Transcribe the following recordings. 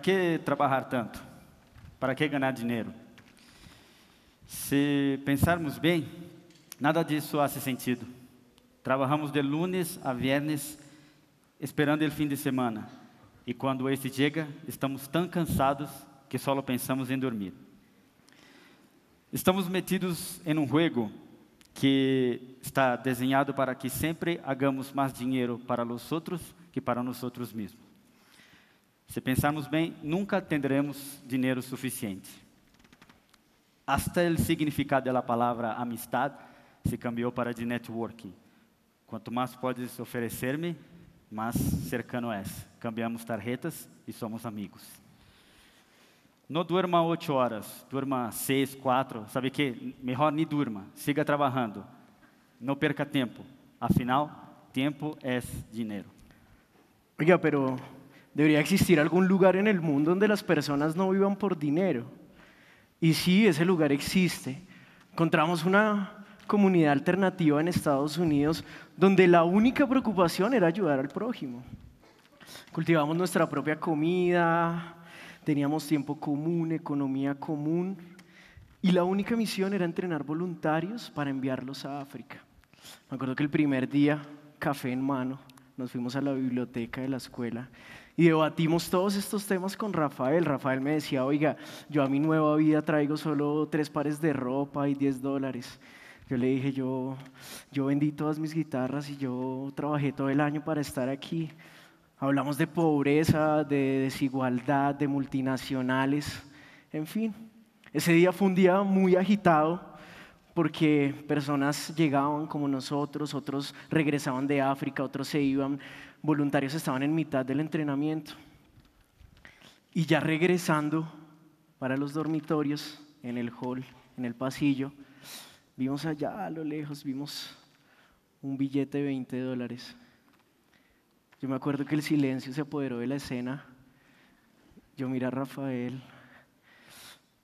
que trabalhar tanto? Para que ganhar dinheiro? Se pensarmos bem, nada disso faz sentido. Trabalhamos de lunes a viernes, esperando o fim de semana. E quando este chega, estamos tão cansados que só pensamos em dormir. Estamos metidos em um jogo que está desenhado para que sempre hagamos mais dinheiro para os outros que para nós mesmos. Se pensarmos bem, nunca teremos dinheiro suficiente. Até o significado da palavra amistad se cambiou para de networking. Quanto mais podes oferecer-me, mais cercano és. Cambiamos tarjetas e somos amigos. Não durma oito horas, durma seis, quatro, sabe que? Melhor nem durma, siga trabalhando. Não perca tempo, afinal, tempo é dinheiro. Miguel, pero Debería existir algún lugar en el mundo donde las personas no vivan por dinero. Y sí, ese lugar existe. Encontramos una comunidad alternativa en Estados Unidos donde la única preocupación era ayudar al prójimo. Cultivamos nuestra propia comida, teníamos tiempo común, economía común, y la única misión era entrenar voluntarios para enviarlos a África. Me acuerdo que el primer día, café en mano, nos fuimos a la biblioteca de la escuela y debatimos todos estos temas con Rafael. Rafael me decía, oiga, yo a mi nueva vida traigo solo tres pares de ropa y diez dólares. Yo le dije, yo, yo vendí todas mis guitarras y yo trabajé todo el año para estar aquí. Hablamos de pobreza, de desigualdad, de multinacionales, en fin. Ese día fue un día muy agitado porque personas llegaban como nosotros, otros regresaban de África, otros se iban voluntarios estaban en mitad del entrenamiento. Y ya regresando para los dormitorios, en el hall, en el pasillo, vimos allá a lo lejos, vimos un billete de 20 dólares. Yo me acuerdo que el silencio se apoderó de la escena. Yo miré a Rafael.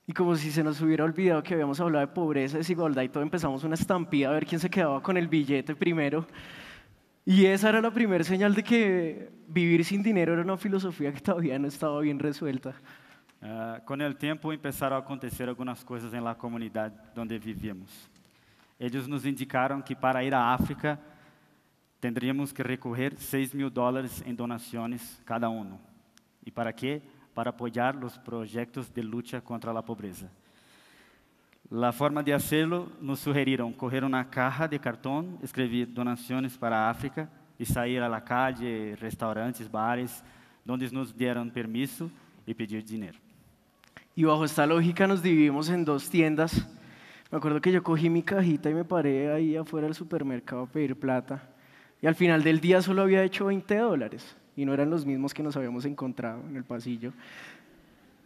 Y como si se nos hubiera olvidado que habíamos hablado de pobreza, desigualdad y todo, empezamos una estampida a ver quién se quedaba con el billete primero. Y esa era la primera señal de que vivir sin dinero era una filosofía que todavía no estaba bien resuelta. Ah, con el tiempo empezaron a acontecer algunas cosas en la comunidad donde vivíamos. Ellos nos indicaron que para ir a África tendríamos que recoger 6 mil dólares en donaciones cada uno. ¿Y para qué? Para apoyar los proyectos de lucha contra la pobreza. La forma de hacerlo nos sugerieron coger una caja de cartón, escribir donaciones para África y salir a la calle, restaurantes, bares, donde nos dieron permiso y pedir dinero. Y bajo esta lógica nos dividimos en dos tiendas. Me acuerdo que yo cogí mi cajita y me paré ahí afuera del supermercado a pedir plata. Y al final del día solo había hecho 20 dólares y no eran los mismos que nos habíamos encontrado en el pasillo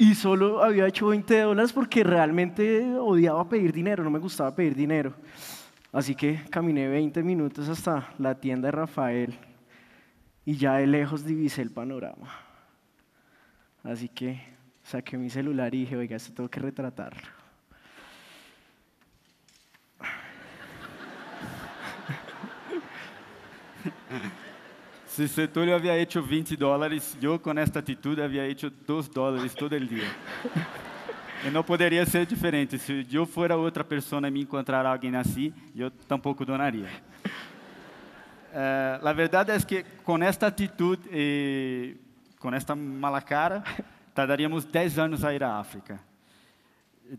y solo había hecho 20 dólares porque realmente odiaba pedir dinero, no me gustaba pedir dinero. Así que caminé 20 minutos hasta la tienda de Rafael y ya de lejos divisé el panorama. Así que saqué mi celular y dije, oiga, esto tengo que retratarlo. Si Setúlio havia feito 20 dólares, eu com esta atitude havia feito 2 dólares todo o dia. E não poderia ser diferente. Se eu for outra pessoa e me encontrar alguém assim, eu tampouco donaria. Uh, eh, a verdade é que com esta atitude e com esta mala cara, tardaríamos 10 anos a ir à África.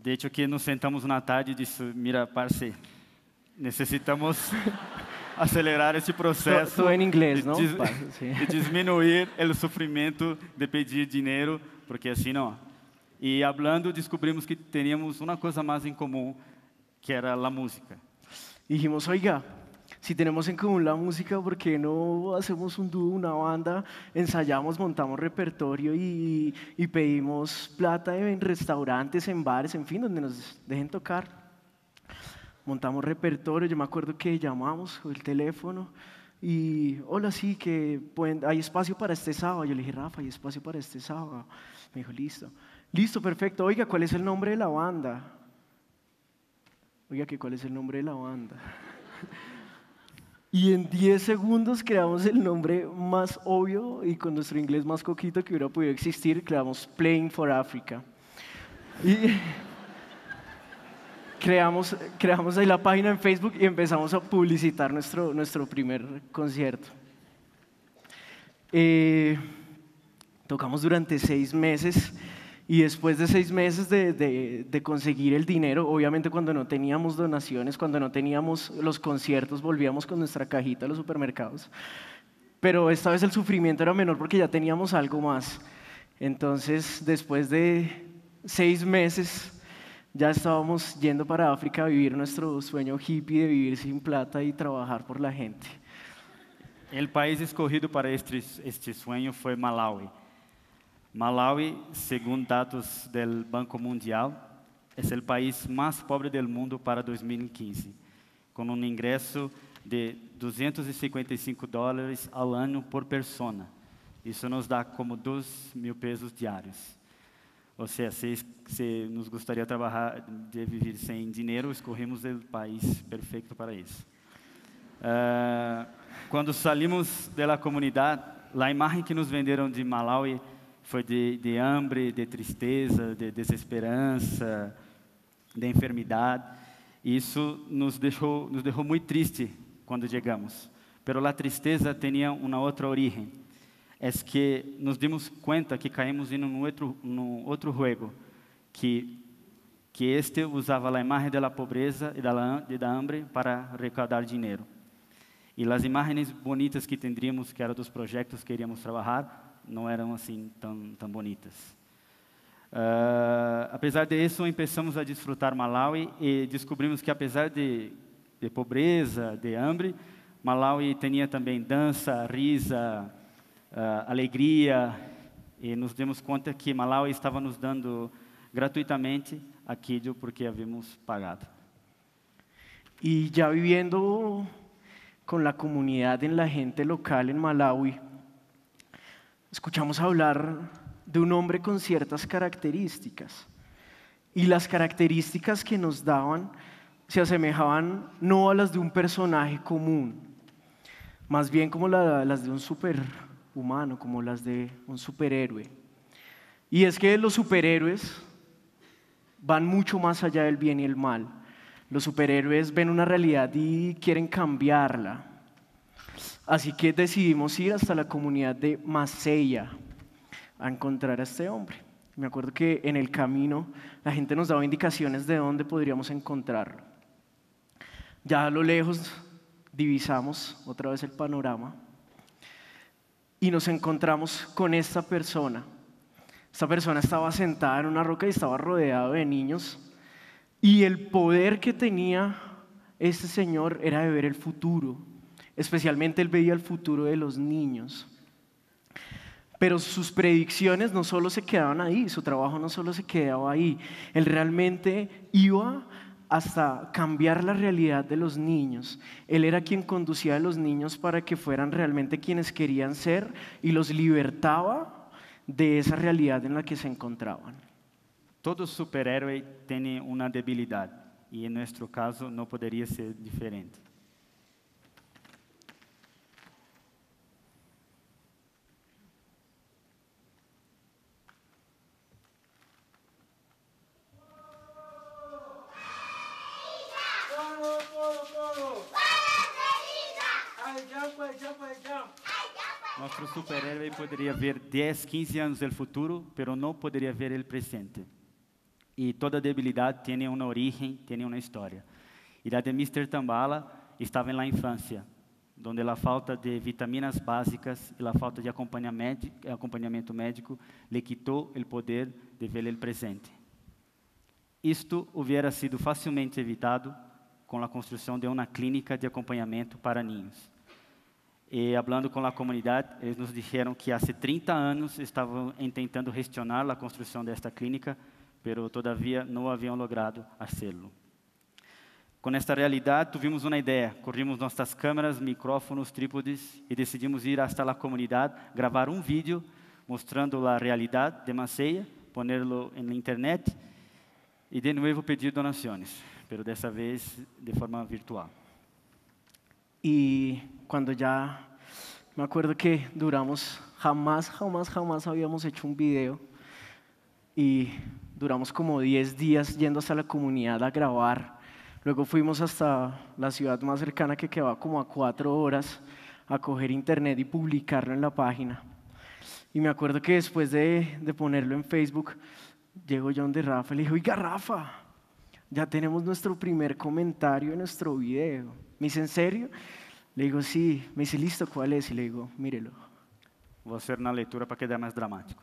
De hecho, que nos sentamos na tarde e disse, mira, parce, necessitamos acelerar este proceso en inglés, em inglês, disminuir el sufrimiento de pedir dinero, porque así no. Y e hablando, descubrimos que teníamos una cosa más en em común, que era la música. dijimos, oiga, si tenemos en común la música, ¿por qué no hacemos un dúo, una banda, ensayamos, montamos repertorio y, y, pedimos plata en restaurantes, en bares, en fin, donde nos dejen tocar? montamos repertorio, yo me acuerdo que llamamos el teléfono y, hola, sí, que pueden, hay espacio para este sábado. Yo le dije, Rafa, hay espacio para este sábado. Me dijo, listo. Listo, perfecto. Oiga, ¿cuál es el nombre de la banda? Oiga, que cuál es el nombre de la banda. y en 10 segundos creamos el nombre más obvio y con nuestro inglés más coquito que hubiera podido existir, creamos Playing for Africa. Y creamos, creamos ahí la página en Facebook y empezamos a publicitar nuestro, nuestro primer concierto. Eh, tocamos durante seis meses y después de seis meses de, de, conseguir el dinero, obviamente cuando no teníamos donaciones, cuando no teníamos los conciertos, volvíamos con nuestra cajita a los supermercados. Pero esta vez el sufrimiento era menor porque ya teníamos algo más. Entonces, después de seis meses, Ya estábamos yendo para África a vivir nuestro sueño hippie de vivir sin plata y trabajar por la gente. O país escolhido para este, este sueño foi Malawi. Malawi, segundo dados do Banco Mundial, é o país mais pobre do mundo para 2015, com um ingresso de 255 dólares ao ano por persona. Isso nos dá como 2 mil pesos diários ou se se nos gostaria de trabalhar de viver sem dinheiro, escorremos o país perfeito para isso. Uh, quando saímos da comunidade, a imagem que nos venderam de Malawi foi de, de hambre, de tristeza, de desesperança, de enfermidade. E isso nos deixou, nos deixou muito triste quando chegamos. Pero a tristeza tinha uma outra origem é que nos dimos conta que caímos em um outro, num outro que, que este usava a imagem da pobreza e da, e da hambre para arrecadar dinheiro. E as imagens bonitas que tendríamos, que eram dos projetos que iríamos trabalhar, não eram assim tão, tão bonitas. Uh, apesar disso, começamos a desfrutar Malawi e descobrimos que, apesar de, de pobreza, de hambre, Malawi tinha também dança, risa, Ah, alegría y e nos dimos cuenta que Malawi estaba nos dando gratuitamente aquello porque habíamos pagado. Y ya viviendo con la comunidad en la gente local en Malawi, escuchamos hablar de un hombre con ciertas características. Y las características que nos daban se asemejaban no a las de un personaje común, más bien como las de un super humano, como las de un superhéroe. Y es que los superhéroes van mucho más allá del bien y el mal. Los superhéroes ven una realidad y quieren cambiarla. Así que decidimos ir hasta la comunidad de Masella a encontrar a este hombre. Me acuerdo que en el camino la gente nos daba indicaciones de dónde podríamos encontrarlo. Ya a lo lejos divisamos otra vez el panorama y nos encontramos con esta persona. Esta persona estaba sentada en una roca y estaba rodeado de niños. Y el poder que tenía este señor era de ver el futuro. Especialmente él veía el futuro de los niños. Pero sus predicciones no solo se quedaban ahí, su trabajo no solo se quedaba ahí. Él realmente iba hasta cambiar la realidad de los niños. Él era quien conducía a los niños para que fueran realmente quienes querían ser y los libertaba de esa realidad en la que se encontraban. Todo superhéroe tiene una debilidad y en nuestro caso no podría ser diferente. Nosso super-herói poderia ver 10, 15 anos no futuro, mas não poderia ver o presente. E toda debilidade tem uma origem, tem uma história. E a de Mr. Tambala estava na infância, onde a falta de vitaminas básicas e a falta de acompanhamento médico lhe quitou o poder de ver o presente. Isto hubiera sido facilmente evitado com a construção de uma clínica de acompanhamento para ninhos. E, falando com a comunidade, eles nos disseram que há 30 anos estavam tentando gestionar a construção desta clínica, pero todavia não haviam logrado fazê-lo. Com esta realidade, tivemos uma ideia. Corrimos nossas câmeras, micrófonos, trípodes e decidimos ir até a comunidade, gravar um vídeo mostrando a realidade de Maceia, ponerlo na internet e de novo pedir donações, pero dessa vez de forma virtual. E cuando ya me acuerdo que duramos, jamás, jamás, jamás habíamos hecho un video y duramos como 10 días yendo hasta la comunidad a grabar. Luego fuimos hasta la ciudad más cercana que quedaba como a cuatro horas a coger internet y publicarlo en la página. Y me acuerdo que después de, ponerlo en Facebook, llegó John de Rafa y le dijo, oiga Rafa, ya tenemos nuestro primer comentario en nuestro video. Me dice, ¿en serio? Le digo, sí, me dice, listo, ¿cuál es? Y le digo, mírelo. Vou ser na leitura para que dê mais dramático.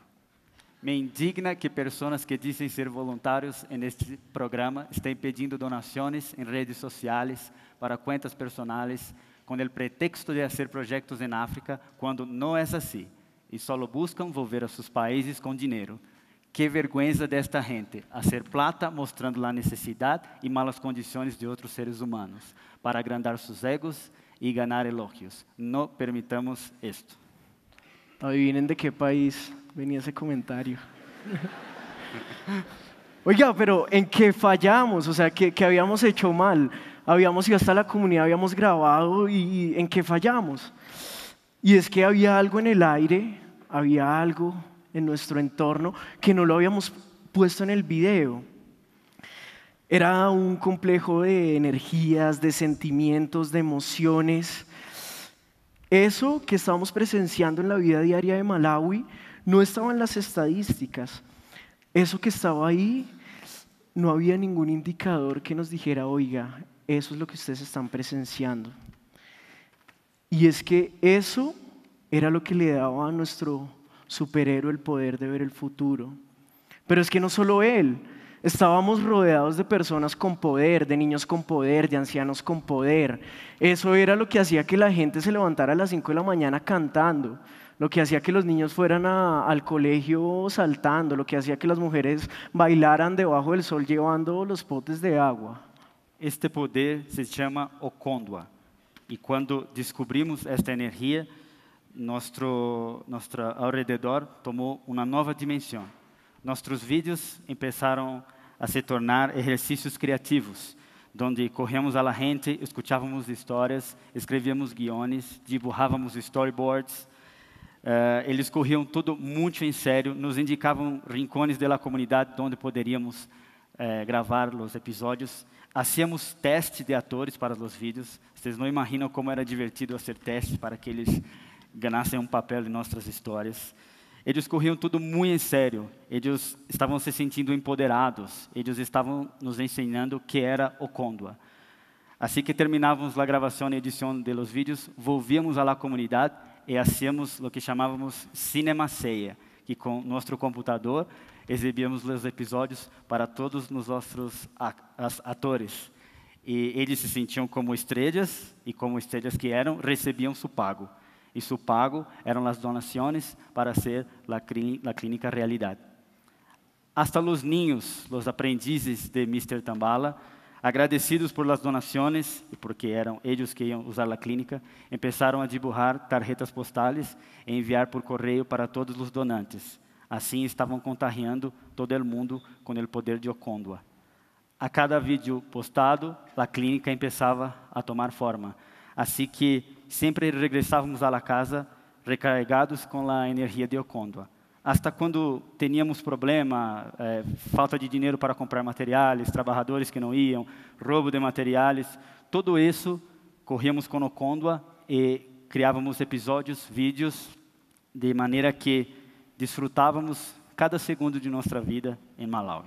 Me indigna que pessoas que dizem ser voluntários neste programa estejam pedindo donações em redes sociais para contas personais com o pretexto de fazer projetos em África, quando não é assim e só buscam voltar a seus países com dinheiro. Que vergonha desta gente, a ser plata mostrando a necessidade e malas condições de outros seres humanos, para agrandar seus egos y ganar elogios. No permitamos esto. Adivinen de qué país venía ese comentario. Oiga, pero ¿en qué fallamos? O sea, ¿qué, qué habíamos hecho mal? Habíamos ido hasta la comunidad, habíamos grabado y ¿en qué fallamos? Y es que había algo en el aire, había algo en nuestro entorno que no lo habíamos puesto en el video. Era un complejo de energías, de sentimientos, de emociones. Eso que estábamos presenciando en la vida diaria de Malawi no estaba en las estadísticas. Eso que estaba ahí, no había ningún indicador que nos dijera, oiga, eso es lo que ustedes están presenciando. Y es que eso era lo que le daba a nuestro superhéroe el poder de ver el futuro. Pero es que no solo él, Estábamos rodeados de personas con poder, de niños con poder, de ancianos con poder. Eso era lo que hacía que la gente se levantara a las 5 de la mañana cantando, lo que hacía que los niños fueran al colegio saltando, lo que hacía que las mujeres bailaran debajo del sol llevando los potes de agua. Este poder se llama Ocondua. Y cuando descubrimos esta energía, nuestro, nuestro alrededor tomó una nueva dimensión. Nossos vídeos começaram a se tornar exercícios criativos, onde corremos à gente, escutávamos histórias, escrevíamos guiones, dibujávamos storyboards. Uh, eles corriam tudo muito em sério, nos indicavam rincões da comunidade onde poderíamos uh, gravar os episódios. Hacíamos testes de atores para os vídeos. Vocês não imaginam como era divertido fazer testes para que eles ganhassem um papel em nossas histórias. Eles corriam tudo muito sério. Eles estavam se sentindo empoderados. Eles estavam nos ensinando o que era o Condua. Assim que terminávamos a gravação e edição dos vídeos, volvíamos à comunidade e fazíamos o que chamávamos cinema ceia, que com nosso computador exibíamos os episódios para todos os nossos atores. E eles se sentiam como estrelas e como estrelas que eram, recebiam seu pago e seu pago eram as donações para ser a clínica realidade. Hasta os ninhos, os aprendizes de Mr. Tambala, agradecidos por las donações e porque eram eles que iam usar a clínica, começaram a dibujar tarjetas postais e enviar por correio para todos os donantes. Assim estavam contagiando todo o mundo com o poder de Ocôndua. A cada vídeo postado, a clínica começava a tomar forma. Assim que sempre regressávamos à casa recarregados com a energia de Ocondo. Hasta quando tínhamos problema, eh, falta de dinheiro para comprar materiais, trabalhadores que não iam, roubo de materiais, tudo isso corríamos com Ocondo e criávamos episódios, vídeos, de maneira que desfrutávamos cada segundo de nossa vida em Malawi.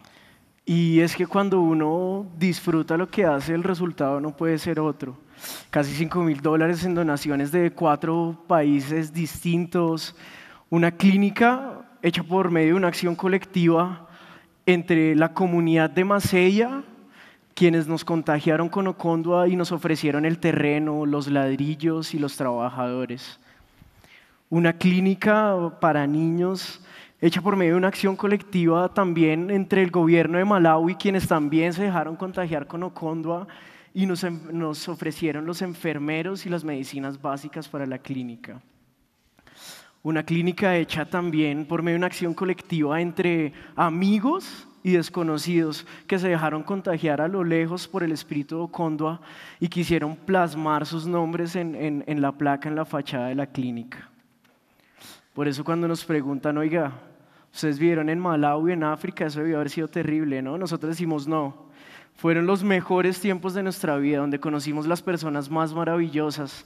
Y es que cuando uno disfruta lo que hace, el resultado no puede ser otro. Casi 5 mil dólares en donaciones de cuatro países distintos, una clínica hecha por medio de una acción colectiva entre la comunidad de Masella, quienes nos contagiaron con Ocondua y nos ofrecieron el terreno, los ladrillos y los trabajadores. Una clínica para niños hecha por medio de una acción colectiva también entre el gobierno de Malawi, quienes también se dejaron contagiar con Ocondua y nos, nos ofrecieron los enfermeros y las medicinas básicas para la clínica. Una clínica hecha también por medio de una acción colectiva entre amigos y desconocidos que se dejaron contagiar a lo lejos por el espíritu de y quisieron plasmar sus nombres en, en, en la placa en la fachada de la clínica. Por eso cuando nos preguntan, oiga, Ustedes vieron en Malawi, en África, eso debió haber sido terrible, ¿no? Nosotros decimos no. Fueron los mejores tiempos de nuestra vida, donde conocimos las personas más maravillosas,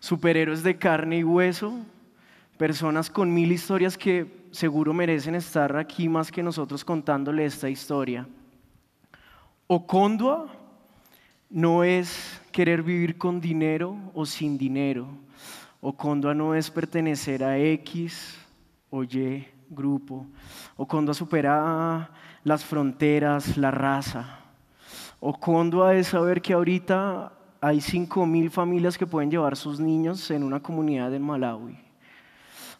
superhéroes de carne y hueso, personas con mil historias que seguro merecen estar aquí más que nosotros contándole esta historia. Ocondua no es querer vivir con dinero o sin dinero. Ocondua no es pertenecer a X o Y grupo, o cuando supera las fronteras, la raza, o cuando es saber que ahorita hay 5.000 familias que pueden llevar sus niños en una comunidad en Malawi,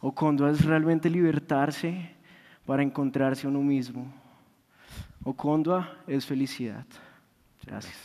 o cuando es realmente libertarse para encontrarse uno mismo. O cuando es felicidad. Gracias.